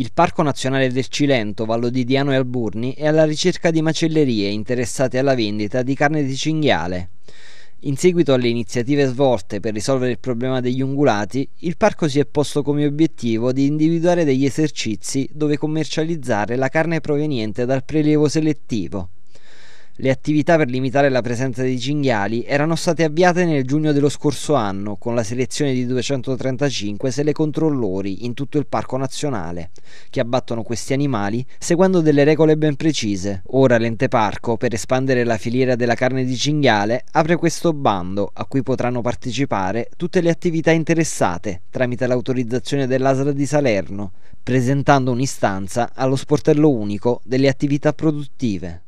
Il Parco Nazionale del Cilento, Vallo di Diano e Alburni è alla ricerca di macellerie interessate alla vendita di carne di cinghiale. In seguito alle iniziative svolte per risolvere il problema degli ungulati, il parco si è posto come obiettivo di individuare degli esercizi dove commercializzare la carne proveniente dal prelievo selettivo. Le attività per limitare la presenza dei cinghiali erano state avviate nel giugno dello scorso anno con la selezione di 235 selecontrollori in tutto il Parco Nazionale, che abbattono questi animali seguendo delle regole ben precise. Ora l'ente parco, per espandere la filiera della carne di cinghiale, apre questo bando a cui potranno partecipare tutte le attività interessate tramite l'autorizzazione dell'ASRA di Salerno, presentando un'istanza allo sportello unico delle attività produttive.